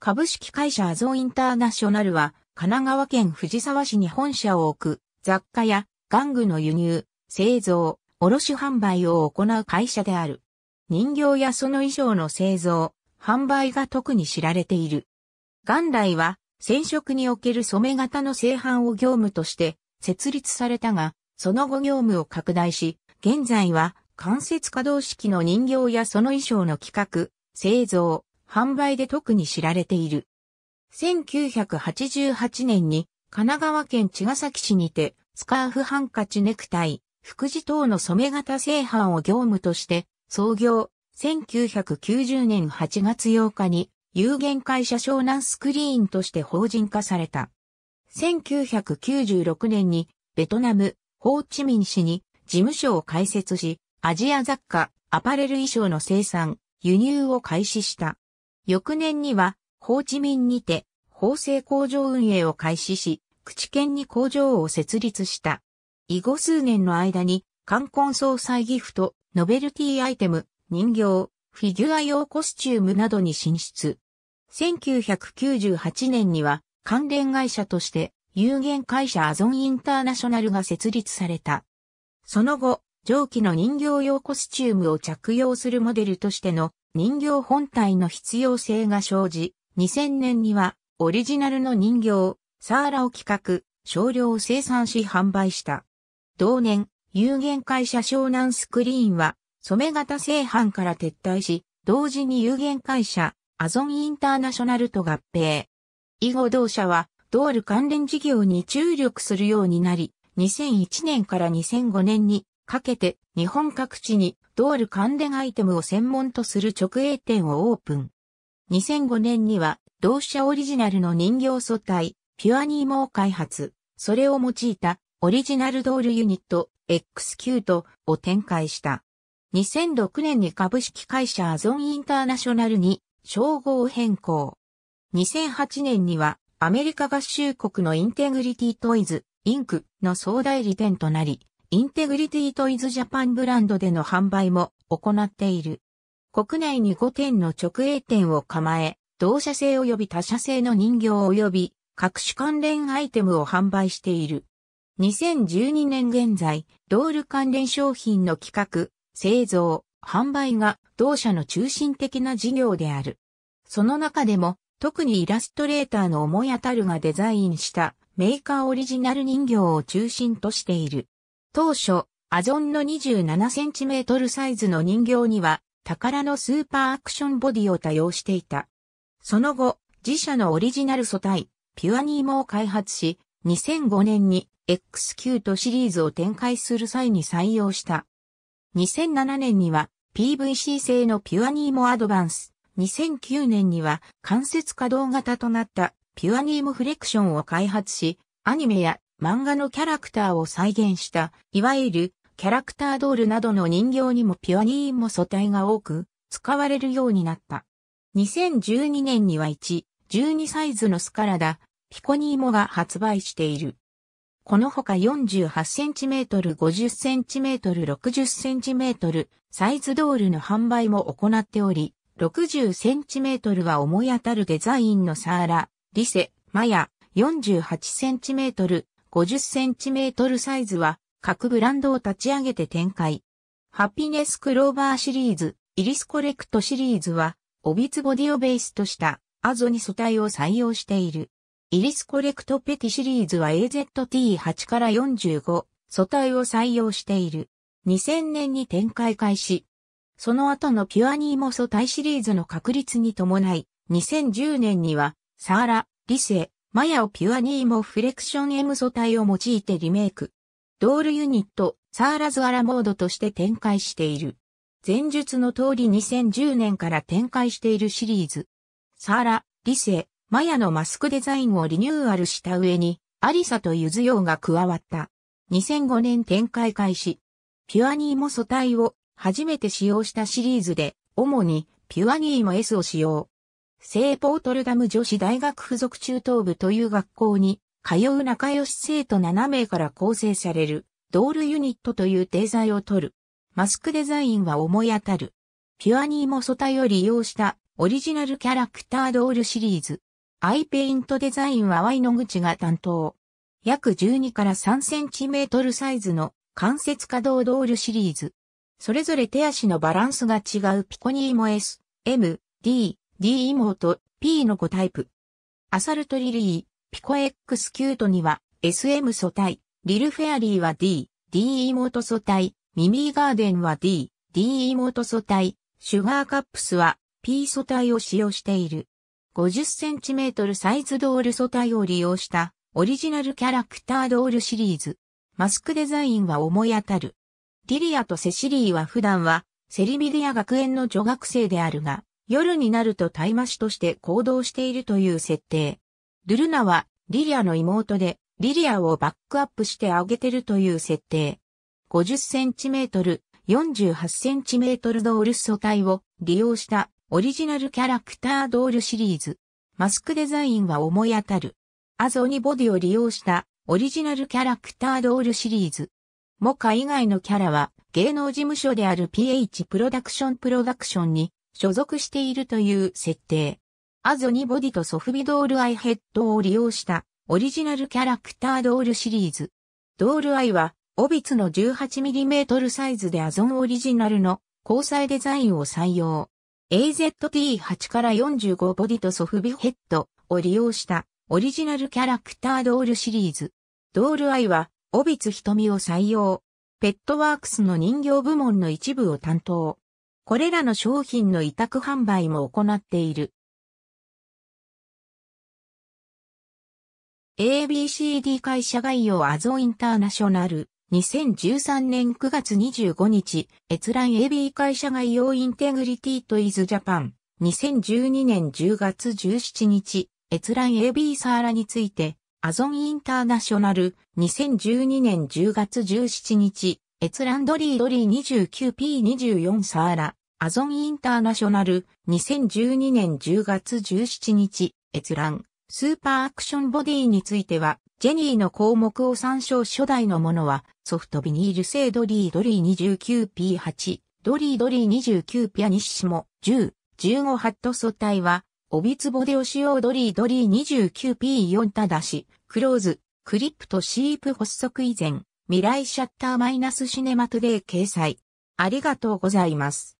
株式会社アゾインターナショナルは、神奈川県藤沢市に本社を置く、雑貨や玩具の輸入、製造、卸販売を行う会社である。人形やその衣装の製造、販売が特に知られている。元来は、染色における染め型の製版を業務として設立されたが、その後業務を拡大し、現在は間接可動式の人形やその衣装の企画、製造、販売で特に知られている。1988年に神奈川県茅ヶ崎市にて、スカーフハンカチネクタイ、福祉等の染め型製版を業務として創業。1990年8月8日に有限会社湘南スクリーンとして法人化された。1996年にベトナム、ホーチミン市に事務所を開設し、アジア雑貨、アパレル衣装の生産、輸入を開始した。翌年には、ホーチミンにて、縫製工場運営を開始し、口県に工場を設立した。以後数年の間に、冠婚葬祭ギフト、ノベルティアイテム、人形、フィギュア用コスチュームなどに進出。1998年には、関連会社として、有限会社アゾンインターナショナルが設立された。その後、上記の人形用コスチュームを着用するモデルとしての人形本体の必要性が生じ、2000年にはオリジナルの人形、サーラを企画、少量生産し販売した。同年、有限会社湘南スクリーンは、染型製版から撤退し、同時に有限会社、アゾンインターナショナルと合併。以後同社は、ドール関連事業に注力するようになり、2001年から2005年にかけて日本各地にドール関連アイテムを専門とする直営店をオープン。2005年には同社オリジナルの人形素体、ピュアニーモを開発、それを用いたオリジナルドールユニット X キュートを展開した。2006年に株式会社アゾンインターナショナルに称号変更。2008年にはアメリカ合衆国のインテグリティトイズ、インクの総代理店となり、インテグリティトイズジャパンブランドでの販売も行っている。国内に5店の直営店を構え、同社製及び他社製の人形及び各種関連アイテムを販売している。2012年現在、ドール関連商品の企画、製造、販売が同社の中心的な事業である。その中でも、特にイラストレーターの思い当たるがデザインしたメーカーオリジナル人形を中心としている。当初、アゾンの 27cm サイズの人形には、宝のスーパーアクションボディを多用していた。その後、自社のオリジナル素体、ピュアニーモを開発し、2005年に X キュートシリーズを展開する際に採用した。2007年には PVC 製のピュアニーモアドバンス、2009年には関節可動型となったピュアニーモフレクションを開発し、アニメや漫画のキャラクターを再現した、いわゆるキャラクタードールなどの人形にもピュアニーンも素体が多く使われるようになった。2012年には1、12サイズのスカラダ、ピコニーモが発売している。このほか4 8トル、5 0トル、6 0トル、サイズドールの販売も行っており、6 0トルは思い当たるデザインのサーラ、リセ、マヤ、4 8トル、50cm サイズは各ブランドを立ち上げて展開。ハピネスクローバーシリーズ、イリスコレクトシリーズは、オビツボディをベースとしたアゾニ素体を採用している。イリスコレクトペティシリーズは AZT8 から45素体を採用している。2000年に展開開始。その後のピュアニーモ素体シリーズの確立に伴い、2010年には、サーラ、リセ、マヤをピュアニーモフレクション M 素体を用いてリメイク。ドールユニット、サーラズアラモードとして展開している。前述の通り2010年から展開しているシリーズ。サーラ、リセ、マヤのマスクデザインをリニューアルした上に、アリサとユズヨウが加わった。2005年展開開始。ピュアニーモ素体を初めて使用したシリーズで、主にピュアニーモ S を使用。聖ポートルダム女子大学附属中等部という学校に通う仲良し生徒7名から構成されるドールユニットというイ材を取る。マスクデザインは思い当たる。ピュアニーも素体を利用したオリジナルキャラクタードールシリーズ。アイペイントデザインは Y グ口が担当。約12から3センチメートルサイズの関節可動ドールシリーズ。それぞれ手足のバランスが違うピコニーも S、M、D、D 妹、P の5タイプ。アサルトリリー、ピコ X キュートには SM 素体、リルフェアリーは D、D 妹素体、ミミーガーデンは D、D 妹素体、シュガーカップスは P 素体を使用している。50cm サイズドール素体を利用したオリジナルキャラクタードールシリーズ。マスクデザインは思い当たる。リリアとセシリーは普段はセリミディア学園の女学生であるが、夜になると大魔師として行動しているという設定。ルルナはリリアの妹で、リリアをバックアップしてあげてるという設定。5 0トル、4 8トルドール素体を利用したオリジナルキャラクタードールシリーズ。マスクデザインは思い当たる。アゾニボディを利用したオリジナルキャラクタードールシリーズ。モカ以外のキャラは芸能事務所である PH プロダクションプロダクションに所属しているという設定。アゾニボディとソフビドールアイヘッドを利用したオリジナルキャラクタードールシリーズ。ドールアイは、オビツの 18mm サイズでアゾンオリジナルの交際デザインを採用。AZT8 から45ボディとソフビヘッドを利用したオリジナルキャラクタードールシリーズ。ドールアイは、オビツ瞳を採用。ペットワークスの人形部門の一部を担当。これらの商品の委託販売も行っている。ABCD 会社概要アゾインターナショナル2013年9月25日閲覧 AB 会社概要インテグリティとイズジャパン2012年10月17日閲覧 AB サーラについてアゾンインターナショナル2012年10月17日閲覧ドリードリー 29P24 サーラアゾンインターナショナル、2012年10月17日、閲覧、スーパーアクションボディについては、ジェニーの項目を参照初代のものは、ソフトビニール製ドリードリー 29P8、ドリードリー 29P アニッシモ10、15ハット素体は、帯ボでオ使用ドリードリー 29P4 ただし、クローズ、クリップとシープ発足以前、未来シャッターマイナスシネマトデー掲載。ありがとうございます。